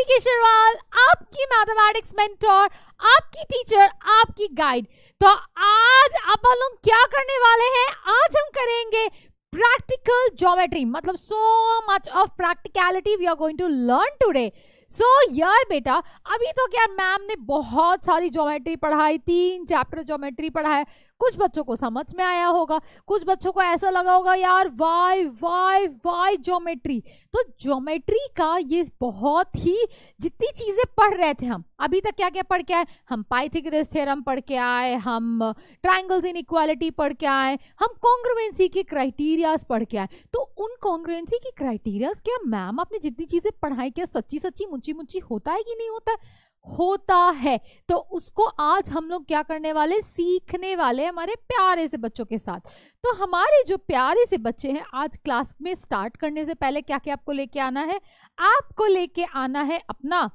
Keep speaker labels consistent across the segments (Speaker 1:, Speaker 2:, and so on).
Speaker 1: ऋषि केशरवाल आपकी mathematics mentor आपकी teacher आपकी गाइड तो आज आप लोग क्या करने वाले हैं आज हम करेंगे प्रैक्टिकल ज्योमेट्री मतलब so much of practicality we are going to learn today so so, यार बेटा अभी तो क्या मैम ने बहुत सारी ज्योमेट्री पढ़ाई तीन चैप्टर ज्योमेट्री पढ़ाया कुछ बच्चों को समझ में आया होगा कुछ बच्चों को ऐसा लगा होगा यार वाई वाई वाई ज्योमेट्री तो ज्योमेट्री का ये बहुत ही जितनी चीज़ें पढ़ रहे थे हम अभी तक क्या क्या पढ़ के आए हम पाइथिग्रेस थ्योरम पढ़ के आए हम ट्राइंगल्स इन इक्वालिटी पढ़ के आए हम कॉन्ग्रुवेंसी के क्राइटेरियाज पढ़ के आए तो उन कॉन्ग्रुवेंसी के क्राइटेरियाज क्या मैम आपने जितनी चीज़ें पढ़ाई क्या सच्ची सच्ची मुंची मुंची होता है कि नहीं होता है होता है तो उसको आज हम लोग क्या करने वाले सीखने वाले हमारे प्यारे से बच्चों के साथ तो हमारे जो प्यारे से बच्चे हैं आज क्लास में स्टार्ट करने से पहले क्या क्या आपको लेके आना है आपको लेके आना है अपना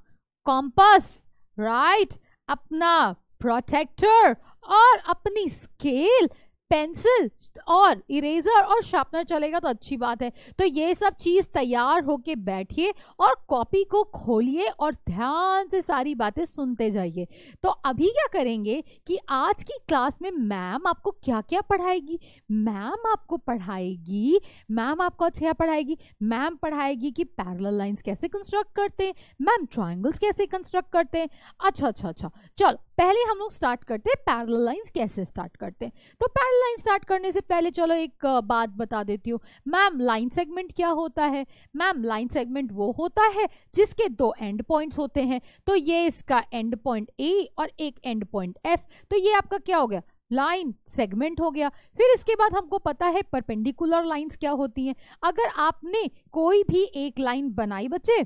Speaker 1: कॉम्पस राइट अपना प्रोटेक्टर और अपनी स्केल पेंसिल और इरेजर और शार्पनर चलेगा तो अच्छी बात है तो ये सब चीज़ तैयार होके बैठिए और कॉपी को खोलिए और ध्यान से सारी बातें सुनते जाइए तो अभी क्या करेंगे कि आज की क्लास में मैम आपको क्या क्या पढ़ाएगी मैम आपको पढ़ाएगी मैम आपको अच्छा पढ़ाएगी मैम पढ़ाएगी कि पैरल लाइन्स कैसे कंस्ट्रक्ट करते हैं मैम ट्राइंगल्स कैसे कंस्ट्रक्ट करते हैं अच्छा अच्छा अच्छा चलो पहले हम लोग स्टार्ट करते हैं पैरल लाइन्स कैसे स्टार्ट करते हैं तो पैरल हमारी लाइन स्टार्ट करने से पहले चलो एक बात बता देती हूँ मैम लाइन सेगमेंट क्या होता है मैम लाइन सेगमेंट वो होता है जिसके दो एंड पॉइंट्स होते हैं तो ये इसका एंड पॉइंट ए और एक एंड पॉइंट एफ तो ये आपका क्या हो गया लाइन सेगमेंट हो गया फिर इसके बाद हमको पता है परपेंडिकुलर लाइंस क्या होती हैं अगर आपने कोई भी एक लाइन बनाई बच्चे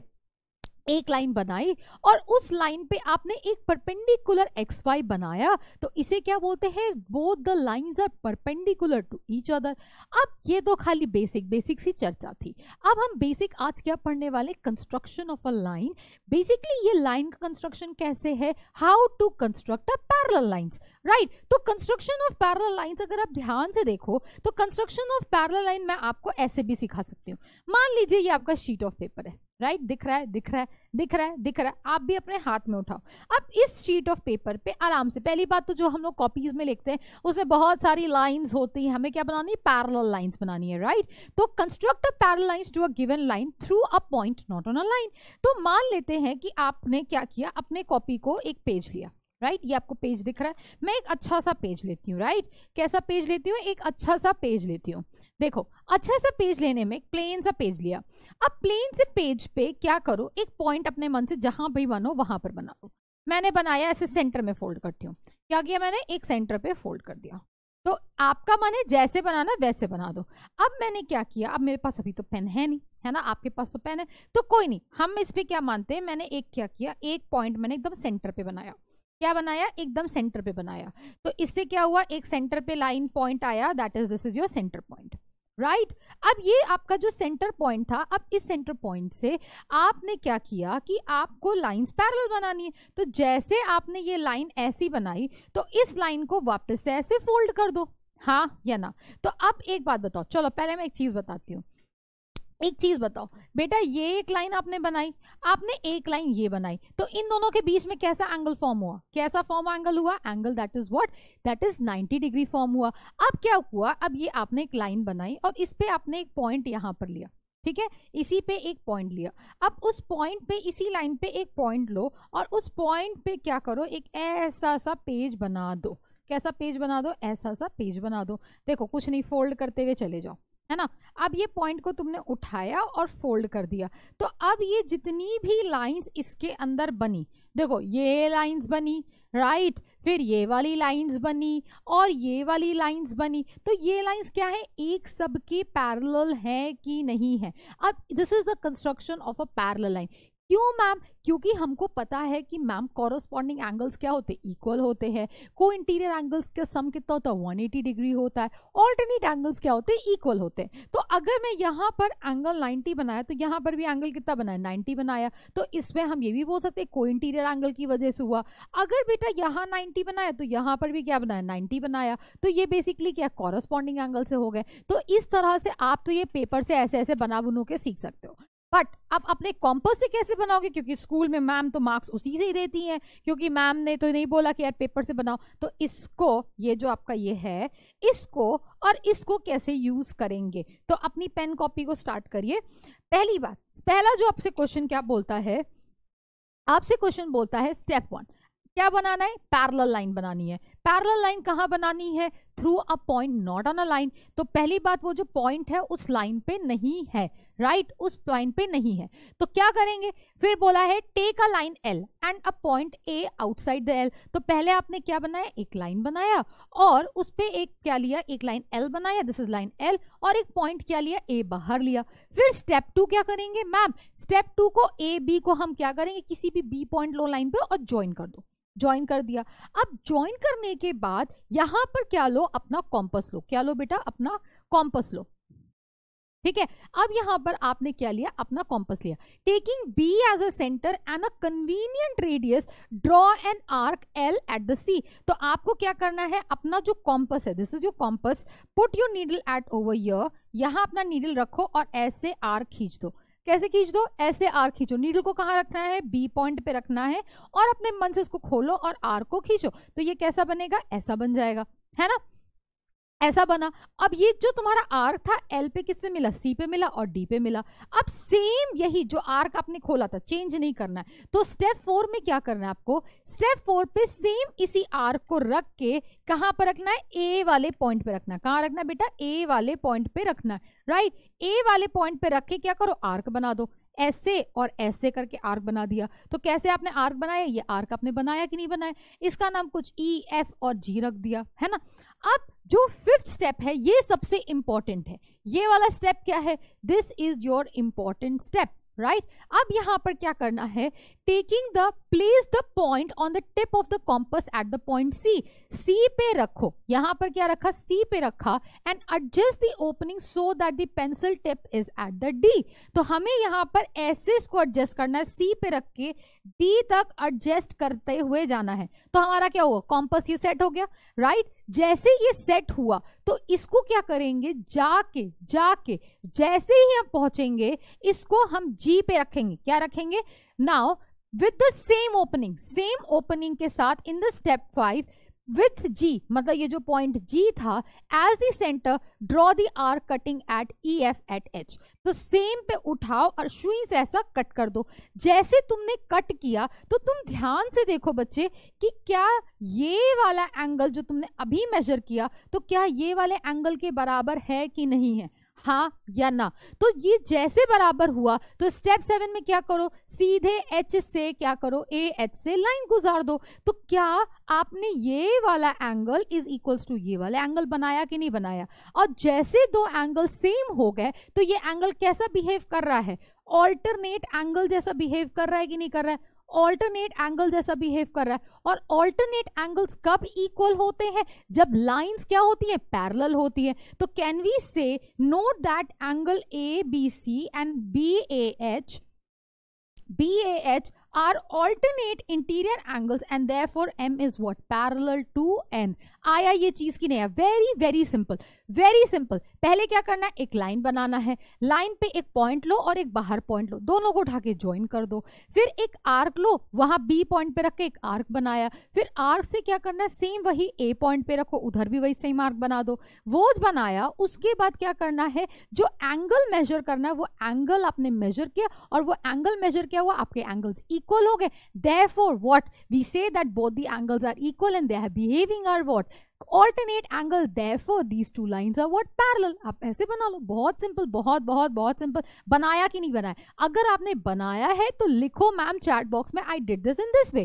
Speaker 1: एक लाइन बनाई और उस लाइन पे आपने एक परपेंडिकुलर एक्स वाई बनाया तो इसे क्या बोलते हैं both the lines are perpendicular to each other अब ये तो खाली बेसिक बेसिक सी चर्चा थी अब हम बेसिक आज क्या पढ़ने वाले construction of a line basically ये लाइन का कंस्ट्रक्शन कैसे है how to construct a parallel lines right तो कंस्ट्रक्शन ऑफ पैरल लाइन्स अगर आप ध्यान से देखो तो कंस्ट्रक्शन ऑफ पैरल लाइन मैं आपको ऐसे भी सिखा सकती हूँ मान लीजिए ये आपका शीट ऑफ पेपर है राइट दिख रहा है दिख रहा है दिख रहा है दिख रहा है आप भी अपने हाथ में उठाओ अब इस शीट ऑफ पेपर पे आराम से पहली बात तो जो हम लोग कॉपीज में लिखते हैं उसमें बहुत सारी लाइंस होती हैं हमें क्या बनानी है पैरल लाइंस बनानी है राइट तो construct a parallel lines to a given line through a point not on a line तो मान लेते हैं कि आपने क्या किया अपने कॉपी को एक पेज लिया राइट ये आपको पेज दिख रहा है मैं एक अच्छा सा पेज लेती हूँ राइट कैसा पेज लेती हूँ एक अच्छा सा पेज लेती हूँ देखो अच्छा सा पेज लेने में प्लेन सा पेज लिया अब प्लेन से पेज पे क्या करो एक पॉइंट अपने मन से जहाँ भी बनो वहाँ पर बना दो मैंने बनाया ऐसे सेंटर में फोल्ड करती हूँ क्या किया मैंने एक सेंटर पे फोल्ड कर दिया तो आपका मन है जैसे बनाना वैसे बना दो अब मैंने क्या किया अब मेरे पास अभी तो पेन है नहीं है ना आपके पास तो पेन है तो कोई नहीं हम इस पर क्या मानते हैं मैंने एक क्या किया एक पॉइंट मैंने एकदम सेंटर पे बनाया क्या बनाया एकदम सेंटर पे बनाया तो इससे क्या हुआ एक सेंटर पे लाइन पॉइंट आया that is this is your centre point right right? अब ये आपका जो सेंटर पॉइंट था अब इस सेंटर पॉइंट से आपने क्या किया कि आपको लाइंस पैरल बनानी है तो जैसे आपने ये लाइन ऐसी बनाई तो इस लाइन को वापस से ऐसे फोल्ड कर दो हाँ या ना तो अब एक बात बताओ चलो पहले मैं एक चीज़ बताती हूँ एक चीज़ बताओ बेटा ये एक लाइन आपने बनाई आपने एक लाइन ये बनाई तो इन दोनों के बीच में कैसा एंगल फॉर्म हुआ कैसा फॉर्म एंगल हुआ angle that is what that is 90 degree form हुआ अब क्या हुआ अब ये आपने एक लाइन बनाई और इस पे आपने एक पॉइंट यहाँ पर लिया ठीक है इसी पे एक पॉइंट लिया अब उस पॉइंट पे इसी लाइन पे एक पॉइंट लो और उस पॉइंट पे क्या करो एक ऐसा सा पेज बना दो कैसा पेज बना दो ऐसा सा पेज बना दो देखो कुछ नहीं फोल्ड करते हुए चले जाओ है ना अब ये पॉइंट को तुमने उठाया और फोल्ड कर दिया तो अब ये जितनी भी लाइंस इसके अंदर बनी देखो ये लाइंस बनी राइट फिर ये वाली लाइंस बनी और ये वाली लाइंस बनी तो ये लाइंस क्या है एक सबके पैरल पैरेलल है कि नहीं है अब this is the construction of a parallel line क्यों मैम क्योंकि हमको पता है कि मैम कॉरस्पॉन्डिंग एंगल्स क्या होते हैं इक्वल होते हैं को इंटीरियर एंगल्स का सम कितना होता है 180 डिग्री होता है ऑल्टरनेट एंगल्स क्या होते हैं इक्वल होते हैं तो अगर मैं यहाँ पर एंगल 90 बनाया तो यहाँ पर भी एंगल कितना बनाया 90 बनाया तो इसमें हम ये भी बोल सकते हैं को इंटीरियर एंगल की वजह से हुआ अगर बेटा यहाँ नाइन्टी बनाया तो यहाँ पर भी क्या बनाया नाइन्टी बनाया तो ये बेसिकली क्या कॉरस्पॉन्डिंग एंगल से हो गए तो इस तरह से आप तो ये पेपर से ऐसे ऐसे बना बुनू के सीख सकते हो बट आप अपने कॉम्पस से कैसे बनाओगे क्योंकि स्कूल में मैम तो मार्क्स उसी से ही देती हैं क्योंकि मैम ने तो नहीं बोला कि यार पेपर से बनाओ तो इसको ये जो आपका ये है इसको और इसको कैसे यूज़ करेंगे तो अपनी पेन कॉपी को स्टार्ट करिए पहली बात पहला जो आपसे क्वेश्चन क्या बोलता है आपसे क्वेश्चन बोलता है स्टेप वन क्या बनाना है पैरल लाइन बनानी है पैरल लाइन कहाँ बनानी है through a point not on a line तो पहली बात वो जो पॉइंट है उस लाइन पे नहीं है राइट उस पॉइंट पे नहीं है तो क्या करेंगे फिर बोला है take a line L and a point A outside the L तो पहले आपने क्या बनाया एक लाइन बनाया और उस पर एक क्या लिया एक लाइन एल बनाया दिस इज लाइन एल और एक पॉइंट क्या लिया ए बाहर लिया फिर स्टेप टू क्या करेंगे मैम स्टेप टू को ए बी को हम क्या करेंगे किसी भी बी पॉइंट लो लाइन पे और ज्वाइन कर दो ज्वाइन कर दिया अब ज्वाइन करने के बाद यहाँ पर क्या लो अपना कॉम्पस लो क्या लो बेटा अपना कॉम्पस लो ठीक है अब यहां पर आपने क्या लिया अपना कॉम्पस लिया taking B as a centre and a convenient radius draw an arc L at the C तो आपको क्या करना है अपना जो कॉम्पस है this is your compass put your needle at over here यहां अपना नीडल रखो और ऐसे आर्क खींच दो कैसे खींच दो ऐसे आर खींचो नीडल को कहाँ रखना है बी पॉइंट पे रखना है और अपने मन से उसको खोलो और आर को खींचो तो ये कैसा बनेगा ऐसा बन जाएगा है ना ऐसा बना अब ये जो तुम्हारा आर था एल पे किस पे मिला सी पे मिला और डी पे मिला अब सेम यही जो आर्क आपने खोला था चेंज नहीं करना है तो स्टेप फोर में क्या करना है आपको स्टेप फोर पे सेम इसी आर्क को रख के कहाँ पर रखना है ए वाले पॉइंट पे रखना है कहाँ रखना है बेटा ए वाले पॉइंट पे रखना है राइट ए वाले पॉइंट पे रख के क्या करो आर्क बना दो ऐसे और ऐसे करके आर्क बना दिया तो कैसे आपने आर्क बनाया ये आर्क आपने बनाया कि नहीं बनाया इसका नाम कुछ ई e, एफ और जी रख दिया है ना अब जो फिफ्थ स्टेप है ये सबसे इंपॉर्टेंट है ये वाला स्टेप क्या है this is your important step right अब यहां पर क्या करना है taking the place the point on the tip of the compass at the point C C पे रखो यहां पर क्या रखा सी पे रखा and adjust the opening so that the pencil tip is at the D तो हमें यहां पर ऐसे इसको एडजस्ट करना है सी पे रख के डी तक एडजस्ट करते हुए जाना है तो हमारा क्या होगा कॉम्पस ये सेट हो गया राइट right? जैसे ये सेट हुआ तो इसको क्या करेंगे जाके जाके जैसे ही हम पहुंचेंगे इसको हम जी पे रखेंगे क्या रखेंगे now with the same opening same opening के साथ in the step five with G मतलब ये जो पॉइंट जी था as the centre draw the arc cutting at E F at H तो सेम पे उठाओ और शुई से ऐसा कट कर दो जैसे तुमने कट किया तो तुम ध्यान से देखो बच्चे कि क्या ये वाला एंगल जो तुमने अभी मेजर किया तो क्या ये वाले एंगल के बराबर है कि नहीं है हाँ या ना तो ये जैसे बराबर हुआ तो स्टेप सेवन में क्या करो सीधे एच से क्या करो ए एच से लाइन गुजार दो तो क्या आपने ये वाला एंगल इज इक्वल्स टू ये वाला एंगल बनाया कि नहीं बनाया और जैसे दो एंगल सेम हो गए तो ये एंगल कैसा बिहेव कर रहा है ऑल्टरनेट एंगल जैसा बिहेव कर रहा है कि नहीं कर रहा है ऑल्टरनेट एंगल जैसा बिहेव कर रहा है और ऑल्टरनेट एंगल्स कब इक्वल होते हैं जब लाइंस क्या होती है पैरेलल होती है तो can we say note that angle A B C and B A H B A H are alternate interior angles and therefore M is what parallel to n आया ये चीज की नहीं है very very simple very simple पहले क्या करना है एक लाइन बनाना है लाइन पे एक पॉइंट लो और एक बाहर पॉइंट लो दोनों को उठा के ज्वाइन कर दो फिर एक आर्क लो वहां बी पॉइंट पे रख के एक आर्क बनाया फिर आर्क से क्या करना है सेम वही ए पॉइंट पे रखो उधर भी वही सेम आर्क बना दो वो बनाया उसके बाद क्या करना है जो एंगल मेजर करना है वो एंगल आपने मेजर किया और वो एंगल मेजर किया हुआ आपके एंगल्स इक्वल हो गए therefore what we say that both the angles are equal and they are behaving are what alternate angle therefore these two line are what parallel आप ऐसे बना लो बहुत सिंपल बहुत बहुत बहुत सिंपल बनाया कि नहीं बनाया अगर आपने बनाया है तो लिखो मैम चैट बॉक्स में I did this in this way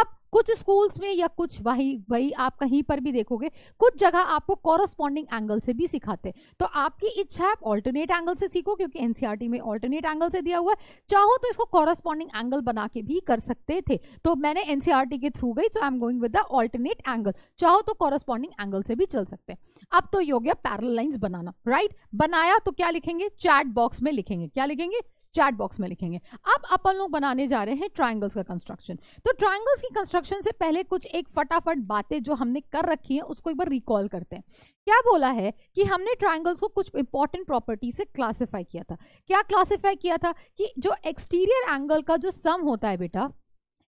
Speaker 1: अब कुछ स्कूल्स में या कुछ वही वही आप कहीं पर भी देखोगे कुछ जगह आपको कॉरस्पॉन्डिंग एंगल से भी सिखाते हैं तो आपकी इच्छा है ऑल्टरनेट एंगल से सीखो क्योंकि एनसीआरटी e में ऑल्टरनेट एंगल से दिया हुआ है चाहो तो इसको कॉरस्पॉन्डिंग एंगल बना के भी कर सकते थे तो मैंने एनसीआरटी e के थ्रू गई तो I am going with the alternate angle चाहो तो कॉरस्पॉन्डिंग एंगल से भी चल सकते हैं अब तो ये हो गया पैरल लाइन्स बनाना राइट बनाया तो क्या लिखेंगे चैट बॉक्स में लिखेंगे क्या लिखेंगे चैट बॉक्स में लिखेंगे अब अपन लोग बनाने जा रहे हैं ट्राइंगल्स का कंस्ट्रक्शन तो ट्राइंगल्स की कंस्ट्रक्शन से पहले कुछ एक फटाफट बातें जो हमने कर रखी हैं उसको एक बार रिकॉल करते हैं क्या बोला है कि हमने ट्राइंगल्स को कुछ इंपॉर्टेंट प्रॉपर्टी से क्लासीफाई किया था क्या क्लासीफाई किया था कि जो एक्सटीरियर एंगल का जो सम होता है बेटा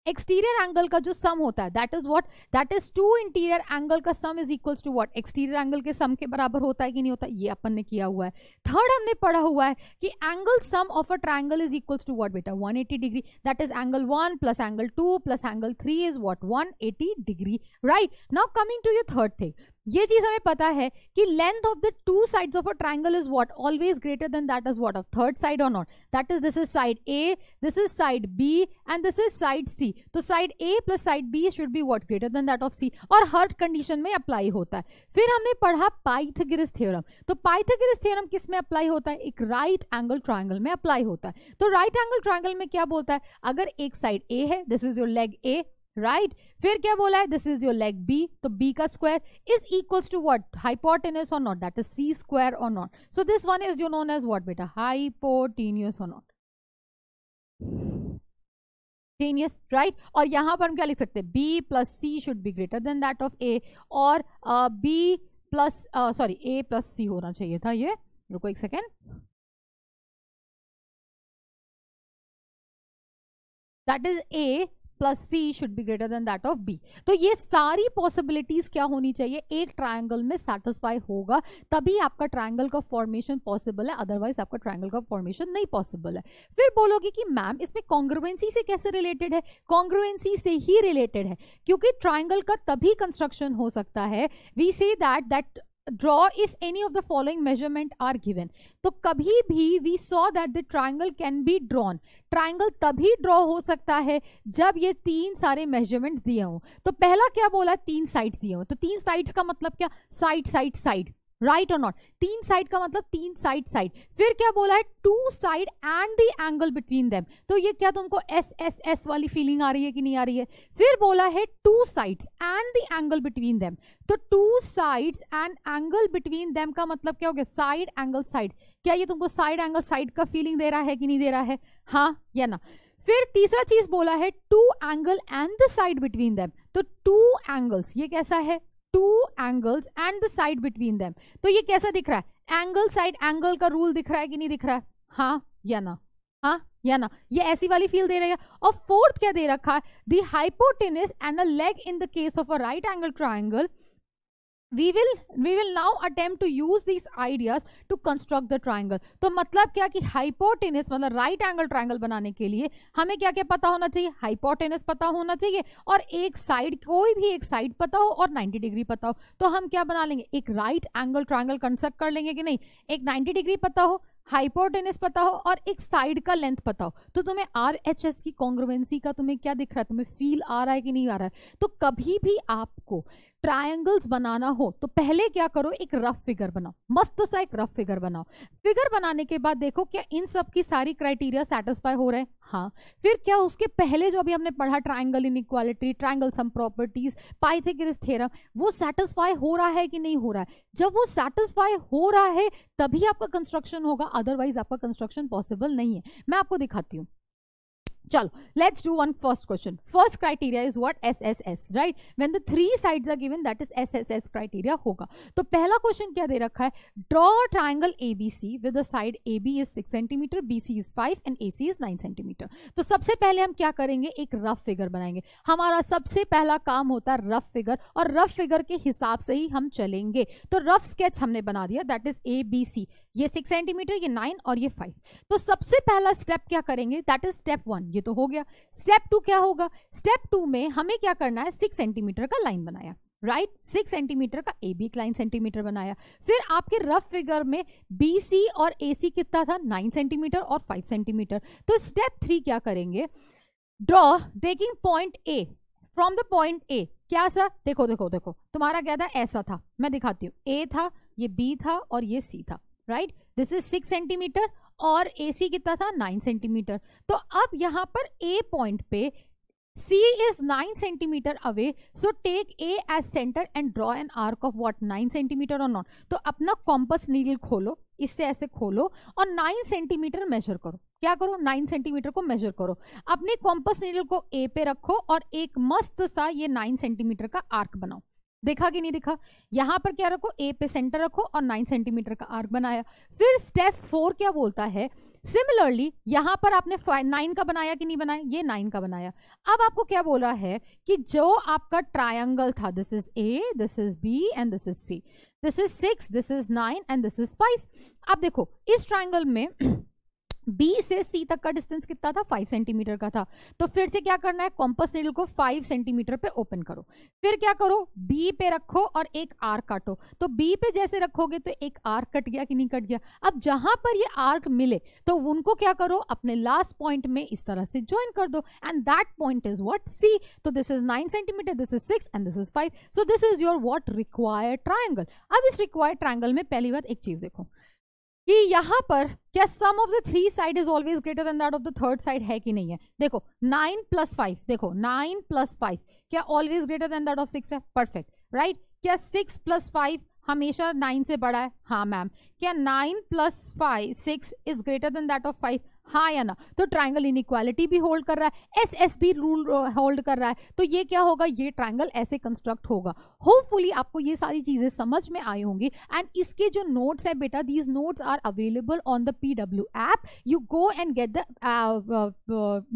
Speaker 1: एक्सटीरियर एंगल का जो सम होता है that is what that is two interior angle का sum is equals to what exterior angle के सम के बराबर होता है कि नहीं होता ये अपन ने किया हुआ है थर्ड हमने पढ़ा हुआ है कि angle sum of a triangle is equals to what बेटा 180 degree that is angle one plus angle two plus angle three is what one eighty degree right now coming to you third thing ये चीज हमें पता है कि length of the two sides of a triangle is what always greater than that is what of third side और not that is this is side A this is side B and this is side C तो side A plus side B should be what greater than that of C और हर condition में apply होता है फिर हमने पढ़ा पाइथागिरस theorem तो पाइथागिरस थियोरम किस में अप्लाई होता है एक राइट एंगल ट्राइंगल में अप्लाई होता है तो राइट एंगल ट्राइंगल में क्या बोलता है अगर एक साइड ए है this is your leg A right right? फिर क्या बोला है this is your leg B तो बी का square is equals to what hypotenuse और not that is C square और not so this one is you known as what बेटा hypotenuse और नॉट टेनियस राइट और यहां पर हम क्या लिख सकते हैं B plus C should be greater than that of A और B plus sorry A plus C होना चाहिए था ये रुको एक second that is A plus C should be greater than that of B तो ये सारी पॉसिबिलिटीज क्या होनी चाहिए एक ट्राइंगल में सेटिस्फाई होगा तभी आपका ट्राइंगल का फॉर्मेशन पॉसिबल है अदरवाइज आपका ट्राइंगल का फॉर्मेशन नहीं पॉसिबल है फिर बोलोगे कि मैम इसमें कॉन्ग्रुएंसी से कैसे रिलेटेड है कॉन्ग्रुएंसी से ही रिलेटेड है क्योंकि ट्राइंगल का तभी कंस्ट्रक्शन हो सकता है we say that that draw if any of the following measurement are given तो कभी भी we saw that the triangle can be drawn triangle तभी ड्रॉ हो सकता है जब ये तीन सारे मेजरमेंट दिए हों तो पहला क्या बोला तीन साइड दिए हों तो तीन साइड्स का मतलब क्या साइड साइड साइड राइट और नॉट तीन साइड का मतलब तीन साइड साइड फिर क्या बोला है two side and the angle between them तो ये क्या तुमको एस एस एस वाली फीलिंग आ रही है कि नहीं आ रही है फिर बोला है two side and the angle between them तो two side and angle between them का मतलब क्या हो गया साइड एंगल साइड क्या ये तुमको साइड एंगल साइड का फीलिंग दे रहा है कि नहीं दे रहा है हाँ या ना फिर तीसरा चीज बोला है two angle and the side between them तो टू एंगल्स ये कैसा है two angles and the side between them तो ये कैसा दिख रहा है एंगल साइड एंगल का रूल दिख रहा है कि नहीं दिख रहा है हाँ या ना हाँ या ना ये ऐसी वाली फील दे रही है और फोर्थ क्या दे रखा है hypotenuse and a leg in the case of a right angle triangle we will we will now attempt to use this ideas to construct the triangle तो मतलब क्या कि हाइपोटेनस मतलब राइट एंगल ट्राइंगल बनाने के लिए हमें क्या क्या पता होना चाहिए हाइपोटेनस पता होना चाहिए और एक साइड कोई भी एक साइड पता हो और 90 डिग्री पता हो तो हम क्या बना लेंगे एक राइट एंगल ट्राइंगल कंस्ट्रक्ट कर लेंगे कि नहीं एक 90 डिग्री पता हो हाइपोटेनस पता हो और एक साइड का लेंथ पता हो तो तुम्हें आर एच एस की कॉन्ग्रुवेंसी का तुम्हें क्या दिख रहा है तुम्हें फील आ रहा है कि नहीं आ रहा है तो कभी भी आपको ट्रायंगल्स बनाना हो तो पहले क्या करो एक रफ फिगर बनाओ मस्त सा एक रफ फिगर बनाओ फिगर बनाने के बाद देखो क्या इन सब की सारी क्राइटेरिया सेटिस्फाई हो रहे हैं हाँ फिर क्या उसके पहले जो अभी हमने पढ़ा triangle inequality triangle sum properties Pythagoras theorem वो सेटिस्फाई हो रहा है कि नहीं हो रहा है जब वो सेटिस्फाई हो रहा है तभी आपका कंस्ट्रक्शन होगा अदरवाइज आपका कंस्ट्रक्शन पॉसिबल नहीं है मैं आपको दिखाती हूँ चलो let's do one first question first criteria is what SSS right when the three sides are that is SSS criteria होगा तो पहला क्वेश्चन क्या दे रखा है draw triangle ABC with the side A B is six centimetre BC is five and A C is nine centimetre तो सबसे पहले हम क्या करेंगे एक रफ फिगर बनाएंगे हमारा सबसे पहला काम होता है रफ फिगर और रफ फिगर के हिसाब से ही हम चलेंगे तो रफ स्केच हमने बना दिया that is A B C ये सिक्स सेंटीमीटर ये नाइन और ये फाइव तो सबसे पहला स्टेप क्या करेंगे दैट इज स्टेप वन ये तो हो गया स्टेप टू क्या होगा स्टेप टू में हमें क्या करना है सिक्स सेंटीमीटर का लाइन बनाया राइट सिक्स सेंटीमीटर का ए बी लाइन सेंटीमीटर बनाया फिर आपके रफ फिगर में बी सी और ए सी कितना था नाइन सेंटीमीटर और फाइव सेंटीमीटर तो स्टेप थ्री क्या करेंगे draw taking point A from the point A क्या सर देखो देखो देखो तुम्हारा क्या था ऐसा था मैं दिखाती हूँ ए था ये बी था और ये सी था right this is six centimetre और ए सी कितना था नाइन सेंटीमीटर तो अब यहाँ पर ए पॉइंट पे C is 9 centimetre away. So take A as center and draw an arc of what 9 centimeter or not. तो अपना कॉम्पस नील खोलो इससे ऐसे खोलो और 9 सेंटीमीटर मेजर करो क्या करो 9 सेंटीमीटर को मेजर करो अपने कॉम्पस नीडल को A पे रखो और एक मस्त सा ये 9 सेंटीमीटर का आर्क बनाओ देखा कि नहीं देखा यहाँ पर क्या रखो ए पे सेंटर रखो और नाइन सेंटीमीटर का आर्क बनाया फिर स्टेप फोर क्या बोलता है सिमिलरली यहाँ पर आपने नाइन का बनाया कि नहीं बनाया ये नाइन का बनाया अब आपको क्या बोल रहा है कि जो आपका ट्रायंगल था this is A this is B and this is C this is six this is nine and this is five अब देखो इस ट्राइंगल में बी से सी तक का डिस्टेंस कितना था फाइव सेंटीमीटर का था तो फिर से क्या करना है कॉम्पस नीडल को फाइव सेंटीमीटर पे ओपन करो फिर क्या करो बी पे रखो और एक आर काटो तो बी पे जैसे रखोगे तो एक आर कट गया कि नहीं कट गया अब जहां पर ये आर्क मिले तो उनको क्या करो अपने लास्ट पॉइंट में इस तरह से ज्वाइन कर दो and that point is what C तो this is nine centimetre this is six and this is five so this is your what required triangle अब इस रिक्वायर्ड ट्राइंगल में पहली बार एक चीज देखो कि यहाँ पर क्या sum of the three side is always greater than that of the third side है कि नहीं है देखो नाइन प्लस फाइव देखो नाइन प्लस फाइव क्या always greater than that of six है परफेक्ट राइट right? क्या सिक्स प्लस फाइव हमेशा नाइन से बड़ा है हाँ मैम क्या nine plus five six is greater than that of five हाँ या ना तो ट्राइंगल इनक्वालिटी भी होल्ड कर रहा है S S B rule hold कर रहा है तो ये क्या होगा ये ट्राइंगल ऐसे कंस्ट्रक्ट होगा होपफुली आपको ये सारी चीज़ें समझ में आई होंगी एंड इसके जो नोट्स है बेटा these notes are available on the P W app you go and get the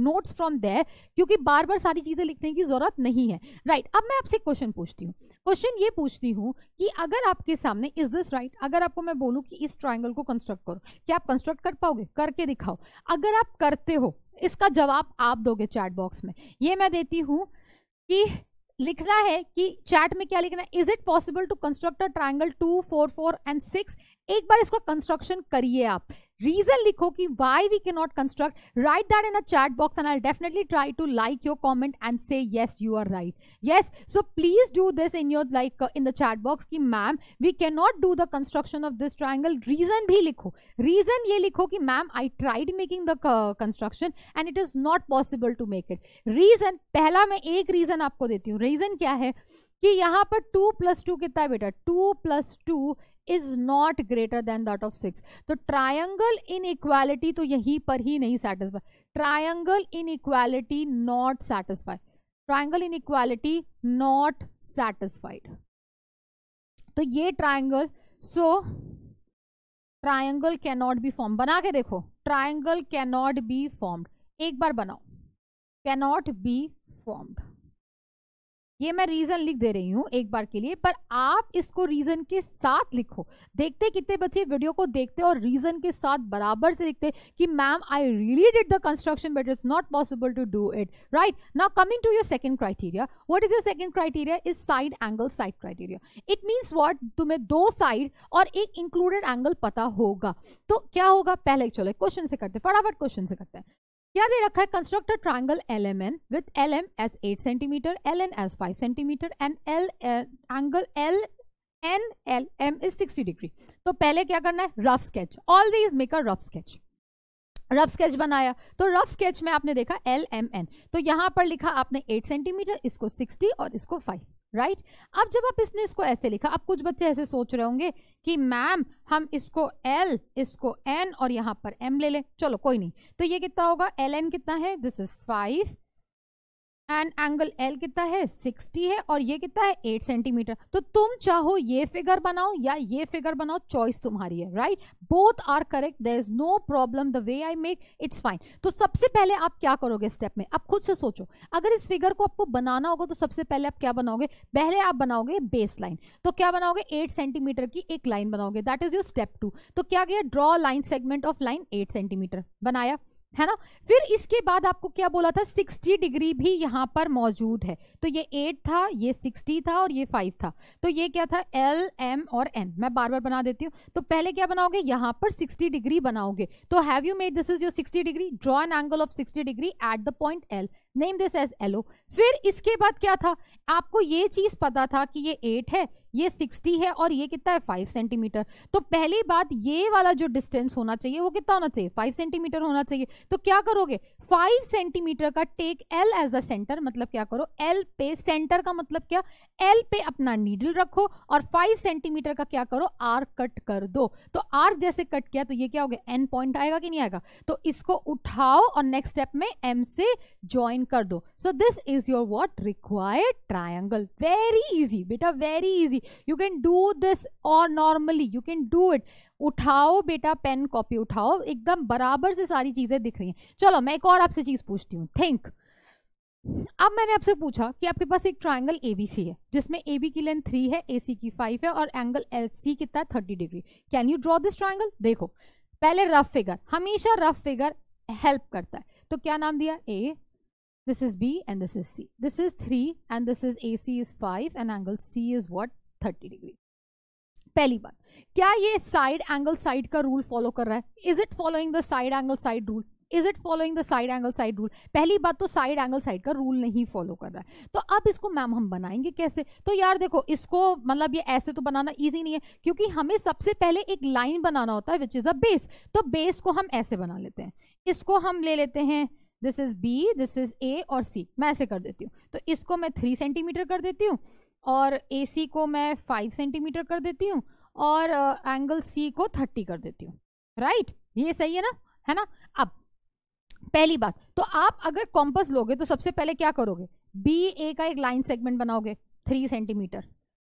Speaker 1: notes from the क्योंकि बार बार सारी चीज़ें लिखने की ज़रूरत नहीं है राइट right, अब मैं आपसे क्वेश्चन पूछती हूँ क्वेश्चन ये पूछती हूँ कि अगर आपके सामने इज दिस राइट अगर आपको मैं बोलूँ कि इस ट्राइंगल को कंस्ट्रक्ट करो क्या आप कंस्ट्रक्ट कर पाओगे करके दिखाओ अगर आप करते हो इसका जवाब आप दोगे चैट बॉक्स में ये मैं देती हूँ कि लिखना है कि चैट में क्या लिखना है is it possible to construct a triangle two four four and six एक बार इसका कंस्ट्रक्शन करिए आप रीजन लिखो कि why we can not construct right that in a chat box and I definitely try to like your comment and say yes you are right yes so please do this in your like in the chat box की ma'am we can not do the construction of this triangle reason भी लिखो reason ये लिखो कि ma'am I tried making the construction and it is not possible to make it reason पहला मैं एक reason आपको देती हूँ रीजन क्या है कि यहाँ पर टू प्लस टू कितना है बेटा two plus two is not greater than that of six तो ट्राइंगल इन इक्वालिटी तो यहीं पर ही नहीं satisfy inequality not satisfy inequality not satisfied तो ये triangle so triangle can not be form बना के देखो triangle can not be formed एक बार बनाओ कैनॉट बी फॉर्म्ड ये मैं रीजन लिख दे रही हूँ एक बार के लिए पर आप इसको रीजन के साथ लिखो देखते कितने बच्चे वीडियो को देखते और रीजन के साथ बराबर से लिखते कि ma'am I really did the construction but it's not possible to do it right now coming to your second criteria what is your second criteria is side angle side criteria it means what तुम्हें दो side और एक included angle पता होगा तो क्या होगा पहले चलो क्वेश्चन से करते फटाफट क्वेश्चन से करते हैं क्या दे रखा है construct triangle L M N with L M as eight centimetre L N as five centimetre and L angle L N L M is sixty degree तो पहले क्या करना है rough sketch always make a rough sketch rough sketch बनाया तो rough sketch में आपने देखा एल एम एन तो यहाँ पर लिखा आपने एट सेंटीमीटर इसको सिक्सटी और इसको फाइव राइट right? अब जब आप इसने इसको ऐसे लिखा अब कुछ बच्चे ऐसे सोच रहे होंगे कि मैम हम इसको एल इसको एन और यहाँ पर एम ले लें चलो कोई नहीं तो ये कितना होगा एल एन कितना है this is five and angle L कितना है 60 है और ये कितना है 8 सेंटीमीटर तो तुम चाहो ये फिगर बनाओ या ये फिगर बनाओ चॉइस तुम्हारी है right both are correct there is no problem the way I make it's fine तो सबसे पहले आप क्या करोगे स्टेप में आप खुद से सोचो अगर इस फिगर को आपको बनाना होगा तो सबसे पहले आप क्या बनाओगे पहले आप बनाओगे बेस लाइन तो क्या बनाओगे एट सेंटीमीटर की एक लाइन बनाओगे that is your step two तो क्या गया draw line segment of line eight centimetre बनाया है ना फिर इसके बाद आपको क्या बोला था 60 डिग्री भी यहाँ पर मौजूद है तो ये 8 था ये 60 था और ये 5 था तो ये क्या था L, M और N मैं बार बार बना देती हूँ तो पहले क्या बनाओगे यहाँ पर 60 डिग्री बनाओगे तो have you made this is your 60 degree draw an angle of 60 degree at the point L name this as एलो फिर इसके बाद क्या था आपको ये चीज पता था कि ये एट है ये सिक्सटी है और ये कितना है फाइव सेंटीमीटर तो पहली बात ये वाला जो डिस्टेंस होना चाहिए वो कितना होना चाहिए फाइव सेंटीमीटर होना चाहिए तो क्या करोगे फाइव सेंटीमीटर का take L as a centre मतलब क्या करो एल पे सेंटर का मतलब क्या एल पे अपना नीडल रखो और फाइव सेंटीमीटर का क्या करो आर कट कर दो तो आर जैसे कट किया तो ये क्या हो गया एन पॉइंट आएगा कि नहीं आएगा तो इसको उठाओ और नेक्स्ट स्टेप में एम से ज्वाइन डिफाइन कर दो so this is your what required triangle very easy बेटा very easy you can do this और normally you can do it उठाओ बेटा पेन कॉपी उठाओ एकदम बराबर से सारी चीज़ें दिख रही हैं चलो मैं एक और आपसे चीज़ पूछती हूँ थिंक अब मैंने आपसे पूछा कि आपके पास एक ट्राइंगल ए बी सी है जिसमें ए बी की लेंथ थ्री है ए सी की फाइव है और एंगल एल सी कितना thirty degree can you draw this triangle देखो पहले रफ फिगर हमेशा रफ फिगर हेल्प करता है तो क्या नाम दिया ए this is B and this is C. This is 3 and this is AC is 5 and angle C is what 30 degree. पहली बात क्या ये साइड एंगल साइड का रूल फॉलो कर रहा है is it following the side angle side rule is it following the side angle side rule पहली बात तो साइड एंगल साइड का रूल नहीं फॉलो कर रहा है तो अब इसको मैम हम बनाएंगे कैसे तो यार देखो इसको मतलब ये ऐसे तो बनाना ईजी नहीं है क्योंकि हमें सबसे पहले एक लाइन बनाना होता है विच इज अ बेस तो बेस को हम ऐसे बना लेते हैं इसको हम ले लेते हैं this is B this is A और सी मैं ऐसे कर देती हूँ तो इसको मैं थ्री सेंटीमीटर कर देती हूँ और ए सी को मैं फाइव सेंटीमीटर कर देती हूँ और एंगल uh, सी को थर्टी कर देती हूँ राइट right? ये सही है ना है ना अब पहली बात तो आप अगर कॉम्पस लोगे तो सबसे पहले क्या करोगे बी ए का एक लाइन सेगमेंट बनाओगे थ्री सेंटीमीटर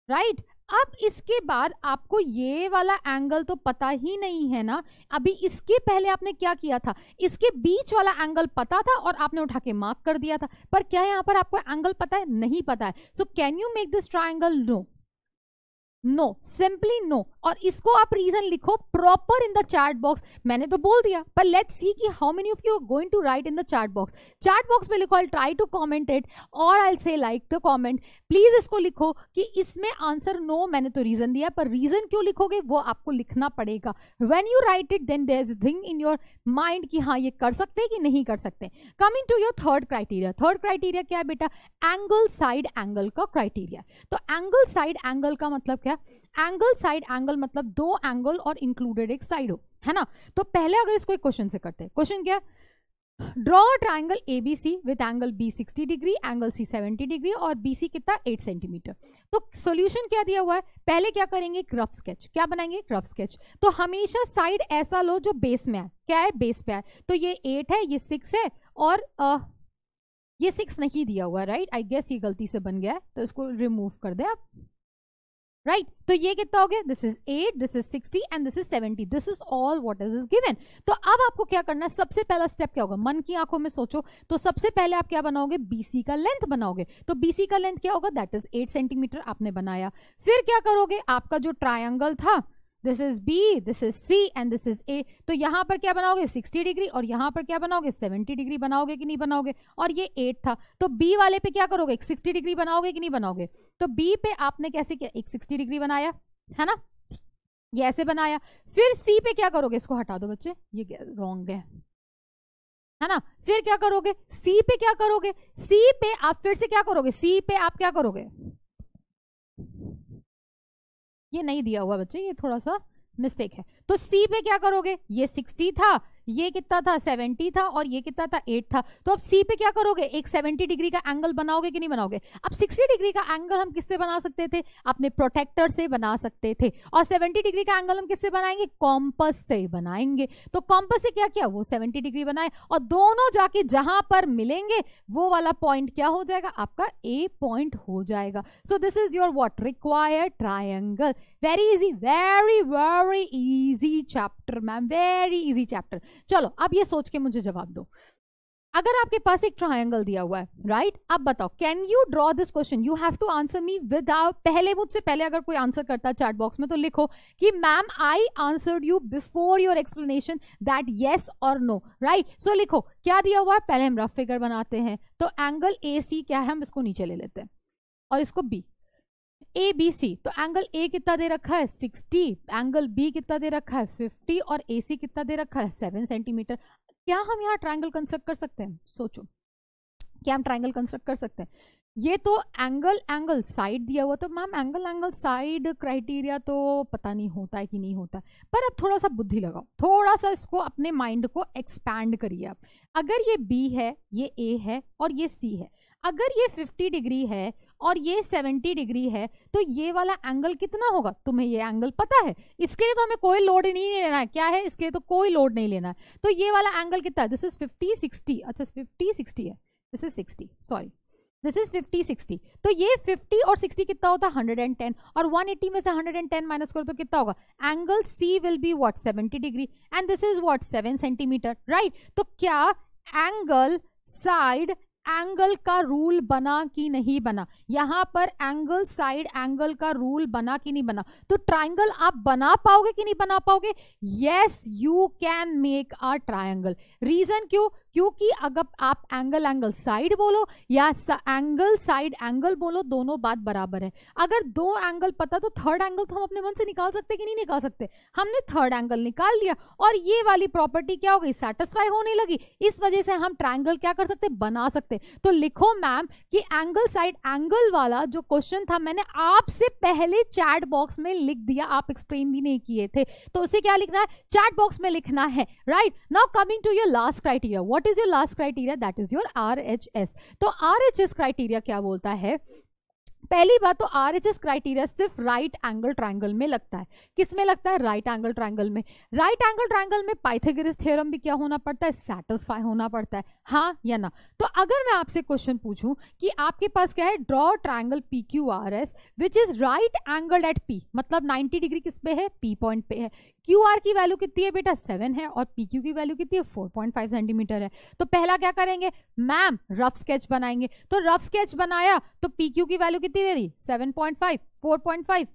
Speaker 1: राइट अब इसके बाद आपको ये वाला एंगल तो पता ही नहीं है ना अभी इसके पहले आपने क्या किया था इसके बीच वाला एंगल पता था और आपने उठा के मार्क कर दिया था पर क्या यहाँ पर आपको एंगल पता है नहीं पता है so can you make this triangle no no simply no और इसको आप रीजन लिखो proper in the chart box मैंने तो बोल दिया पर लेट सी कि how many of you are going to write in the chart box chart box में लिखो I try to comment it और आई से लाइक द कॉमेंट प्लीज इसको लिखो कि इसमें आंसर नो मैंने तो रीजन दिया पर रीजन क्यों लिखोगे वो आपको लिखना पड़ेगा when you write it then there is thing in your mind कि हाँ ये कर सकते कि नहीं कर सकते coming to your third criteria third criteria क्या है बेटा एंगल साइड एंगल का क्राइटेरिया तो एंगल साइड एंगल का मतलब क्या है एंगल साइड एंगल मतलब दो एंगल और इंक्लूडेड एक साइड हो है ना तो पहले अगर इसको एक क्वेश्चन से करते हैं क्वेश्चन क्या draw triangle A B C with angle B sixty degree angle C seventy degree और बी सी कितना एट सेंटीमीटर तो सोल्यूशन क्या दिया हुआ है पहले क्या करेंगे रफ स्केच क्या बनाएंगे रफ स्केच तो हमेशा साइड ऐसा लो जो बेस में आए क्या है बेस पे आए तो ये एट है ये सिक्स है और आ, ये सिक्स नहीं दिया हुआ राइट आई गेस ये गलती से बन गया है तो इसको रिमूव कर दे आप राइट right? तो ये कितना हो गया this is eight this is sixty and this is seventy this is all what is is given तो अब आपको क्या करना है सबसे पहला स्टेप क्या होगा मन की आंखों में सोचो तो सबसे पहले आप क्या बनाओगे बीसी का लेंथ बनाओगे तो बीसी का लेंथ क्या होगा दैट इज एट सेंटीमीटर आपने बनाया फिर क्या करोगे आपका जो ट्राइंगल था this is B this is C and this is A तो यहाँ पर क्या बनाओगे 60 डिग्री और यहाँ पर क्या बनाओगे 70 डिग्री बनाओगे कि नहीं बनाओगे और ये एट था तो बी वाले पे क्या करोगे एक 60 डिग्री बनाओगे कि नहीं बनाओगे तो बी पे आपने कैसे किया एक 60 डिग्री बनाया है ना ये ऐसे बनाया फिर सी पे क्या करोगे इसको हटा दो बच्चे ये रॉन्ग है है ना फिर क्या करोगे सी पे क्या करोगे सी पे आप फिर से क्या करोगे सी पे आप क्या करोगे ये नहीं दिया हुआ बच्चे ये थोड़ा सा मिस्टेक है तो सी पे क्या करोगे ये सिक्सटी था ये कितना था 70 था और ये कितना था 8 था तो अब सी पे क्या करोगे एक 70 डिग्री का एंगल बनाओगे कि नहीं बनाओगे अब 60 डिग्री का एंगल हम किससे बना सकते थे अपने प्रोटेक्टर से बना सकते थे और 70 डिग्री का एंगल हम किससे बनाएंगे कॉम्पस से बनाएंगे तो कॉम्पस से क्या किया वो 70 डिग्री बनाए और दोनों जाके जहां पर मिलेंगे वो वाला पॉइंट क्या हो जाएगा आपका ए पॉइंट हो जाएगा so this is your what require triangle very easy very very easy chapter ma'am very easy chapter चलो आप ये सोच के मुझे जवाब दो अगर आपके पास एक ट्रायंगल दिया हुआ है राइट right? बताओ can you draw this question you have to answer me with पहले मुझसे पहले अगर कोई आंसर करता है चैट बॉक्स में तो लिखो कि ma'am I answer you before your explanation that yes और नो राइट सो लिखो क्या दिया हुआ है पहले हम रफ फिगर बनाते हैं तो एंगल ए सी क्या है हम इसको नीचे ले लेते हैं और इसको बी ए बी सी तो एंगल ए कितना दे रखा है 60 एंगल बी कितना दे रखा है 50 और ए सी कितना दे रखा है 7 सेंटीमीटर क्या हम यहाँ ट्राइंगल कंस्ट्रक्ट कर सकते हैं सोचो क्या हम ट्राइंगल कंस्ट्रक्ट कर सकते हैं ये तो एंगल एंगल साइड दिया हुआ तो ma'am angle angle side criteria तो पता नहीं होता है कि नहीं होता पर अब थोड़ा सा बुद्धि लगाओ थोड़ा सा इसको अपने माइंड को एक्सपैंड करिए आप अगर ये बी है ये ए है और ये सी है अगर ये 50 डिग्री है और ये 70 डिग्री है तो ये वाला एंगल कितना होगा तुम्हें ये एंगल पता है इसके लिए तो हमें कोई लोड नहीं लेना है क्या है इसके लिए तो कोई लोड नहीं लेना है तो ये वाला एंगल कितना दिस इज फिफ्टी सिक्सटी अच्छा फिफ्टी सिक्सटी है this is sixty sorry this is 50 60 तो ये 50 और 60 कितना होता है 110 और 180 में से 110 माइनस करो तो कितना होगा angle C will be what 70 degree and this is what 7 centimetre right तो क्या एंगल साइड एंगल का रूल बना कि नहीं बना यहां पर एंगल साइड एंगल का रूल बना कि नहीं बना तो ट्राइंगल आप बना पाओगे कि नहीं बना पाओगे yes you can make a triangle reason क्यों क्योंकि अगर आप एंगल एंगल साइड बोलो या सा, एंगल साइड एंगल बोलो दोनों बात बराबर है अगर दो एंगल पता तो थर्ड एंगल तो हम अपने मन से निकाल सकते कि नहीं निकाल सकते हमने थर्ड एंगल निकाल लिया और ये वाली प्रॉपर्टी क्या हो गई सेटिस्फाई होने लगी इस वजह से हम ट्राइंगल क्या कर सकते बना सकते तो लिखो मैम कि एंगल साइड एंगल वाला जो क्वेश्चन था मैंने आपसे पहले चैट बॉक्स में लिख दिया आप एक्सप्लेन भी नहीं किए थे तो उसे क्या लिखना है चैट बॉक्स में लिखना है right now coming to your last criteria what is your last criteria that is your R H S तो आर एच एस क्राइटेरिया क्या बोलता है पहली बात तो आर एच एस क्राइटेरिया सिर्फ राइट एंगल ट्राइंगल में लगता है किस में लगता है राइट एंगल ट्राइंगल में राइट एंगल ट्राइंगल में पाइथागोरस थ्योरम भी क्या होना पड़ता है सेटिस्फाई होना पड़ता है हाँ या ना तो अगर मैं आपसे क्वेश्चन पूछूं कि आपके पास क्या है draw triangle P Q R S which is right angle at P मतलब नाइन्टी डिग्री किस पे है पी पॉइंट पे है क्यू आर की वैल्यू कितनी है बेटा सेवन है और पी क्यू की वैल्यू कितनी है फोर पॉइंट फाइव सेंटीमीटर है तो पहला क्या करेंगे मैम रफ स्केच बनाएंगे तो रफ स्केच बनाया तो पी क्यू की वैल्यू कितनी दे दी seven point five four point five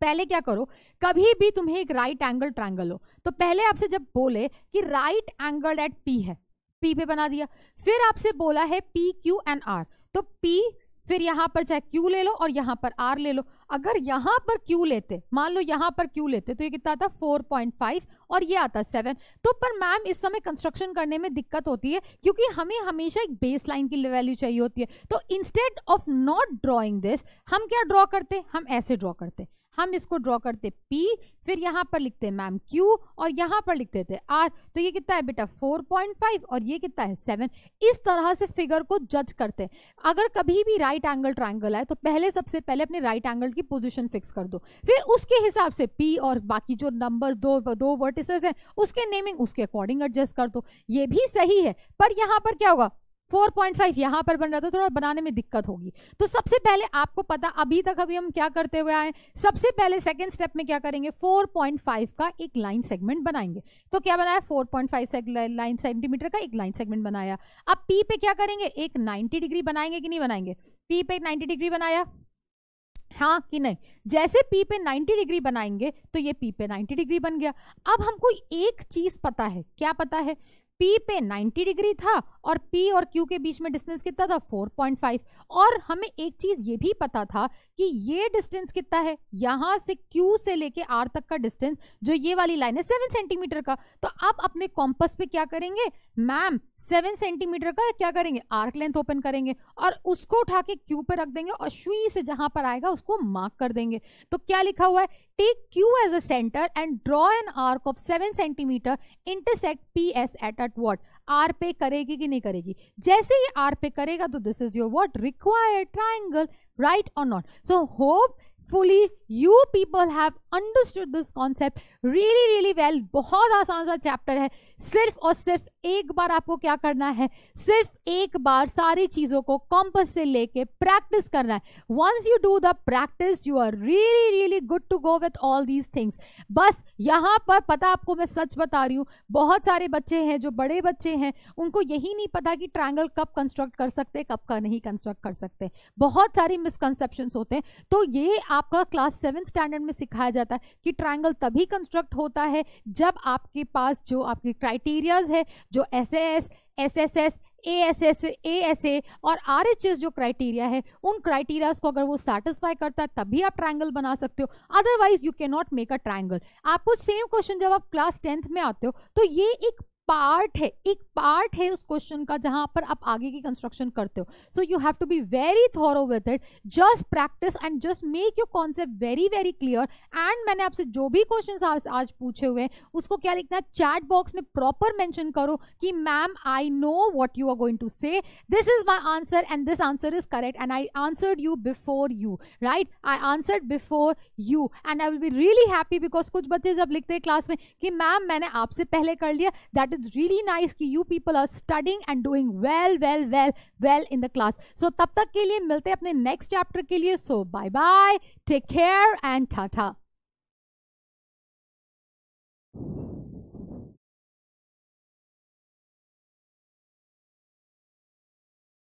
Speaker 1: पहले क्या करो कभी भी तुम्हें एक राइट एंगल ट्रायंगल हो तो पहले आपसे जब बोले कि राइट एंगल एट पी है पी पे बना दिया फिर आपसे बोला है पी क्यू एंड आर तो पी फिर यहाँ पर चाहे क्यू ले लो और यहाँ पर आर ले लो अगर यहाँ पर क्यू लेते मान लो यहाँ पर क्यू लेते तो ये कितना आता 4.5 और ये आता 7 तो पर मैम इस समय कंस्ट्रक्शन करने में दिक्कत होती है क्योंकि हमें हमेशा एक बेस लाइन की वैल्यू चाहिए होती है तो instead of not drawing this हम क्या ड्रॉ करते हम ऐसे ड्रॉ करते हम इसको ड्रॉ करते P फिर यहाँ पर लिखते मैम Q और यहाँ पर लिखते थे R तो ये कितना है बेटा 4.5 और ये कितना है 7 इस तरह से फिगर को जज करते हैं अगर कभी भी राइट एंगल ट्राइंगल आए तो पहले सबसे पहले अपने राइट एंगल की पोजिशन फिक्स कर दो फिर उसके हिसाब से P और बाकी जो नंबर दो दो वर्टिस हैं उसके नेमिंग उसके अकॉर्डिंग एडजस्ट कर दो ये भी सही है पर यहाँ पर क्या होगा फोर पॉइंट फाइव यहाँ पर बन रहा था तो थोड़ा बनाने में दिक्कत होगी तो सबसे पहले आपको पता अभी तक अभी हम क्या करते हुए आए सबसे पहले सेकेंड स्टेप में क्या करेंगे फोर पॉइंट फाइव का एक लाइन सेगमेंट बनाएंगे तो क्या बनाया four point five line centimetre का एक लाइन सेगमेंट बनाया अब पी पे क्या करेंगे एक नाइन्टी डिग्री बनाएंगे कि नहीं बनाएंगे पी पे एक नाइन्टी डिग्री बनाया हाँ कि नहीं जैसे पी पे 90 डिग्री बनाएंगे तो ये पी पे 90 डिग्री बन गया अब हमको एक चीज पता है क्या पता है P पे 90 डिग्री था और P और Q के बीच में डिस्टेंस कितना था 4.5 और हमें एक चीज ये भी पता था कि ये डिस्टेंस कितना है यहां से Q से लेके R तक का डिस्टेंस जो ये वाली लाइन है 7 सेंटीमीटर का तो आप अपने कॉम्पस पे क्या करेंगे मैम 7 सेंटीमीटर का क्या करेंगे आर्क लेंथ ओपन करेंगे और उसको उठा के क्यू पे रख देंगे और शुई से जहां पर आएगा उसको मार्क कर देंगे तो क्या लिखा हुआ है Take Q as a center and draw an arc of 7 centimeter intersect PS at at what? R पे करेगी कि नहीं करेगी जैसे ही R पे करेगा तो this is your what required triangle right or not so hope fully you people have understood this concept really really well बहुत आसान सा चैप्टर है सिर्फ और सिर्फ एक बार आपको क्या करना है सिर्फ एक बार सारी चीज़ों को कॉम्पस से लेके प्रैक्टिस करना है once you do the practice you are really really good to go with all these things बस यहाँ पर पता आपको मैं सच बता रही हूँ बहुत सारे बच्चे हैं जो बड़े बच्चे हैं उनको यही नहीं पता कि ट्राइंगल कब कंस्ट्रक्ट कर सकते कब का नहीं कंस्ट्रक्ट कर सकते बहुत सारी मिसकनसेप्शन होते हैं तो ये आपका क्लास सेवन स्टैंडर्ड में सिखाया जाता है कि ट्राइंगल तभी कंस्ट्रक्ट होता है जब आपके पास जो आपके क्राइटेरियाज है जो S S S S S A S S A S A और आर एच एस जो क्राइटेरिया है उन क्राइटेरियाज को अगर वो सेटिस्फाई करता है तभी आप ट्राइंगल बना सकते हो otherwise you can not make a triangle आपको सेम क्वेश्चन जब आप क्लास टेंथ में आते हो तो ये एक पार्ट है एक पार्ट है उस क्वेश्चन का जहां पर आप आगे की कंस्ट्रक्शन करते हो so you have to be very thorough with it just practice and just make your concept very very clear and मैंने आपसे जो भी क्वेश्चन आज, आज पूछे हुए हैं उसको क्या लिखना है चैट बॉक्स में प्रॉपर मैंशन करो कि ma'am I know what you are going to say this is my answer and this answer is correct and I answered you before you right I answer before you and I will be really happy because कुछ बच्चे जब लिखते हैं class में कि ma'am मैंने आपसे पहले कर लिया दैट इज रियली नाइस कि you people are studying and doing well well well well in the class so तब तक के लिए मिलते हैं अपने नेक्स्ट चैप्टर के लिए so bye bye take care and Tata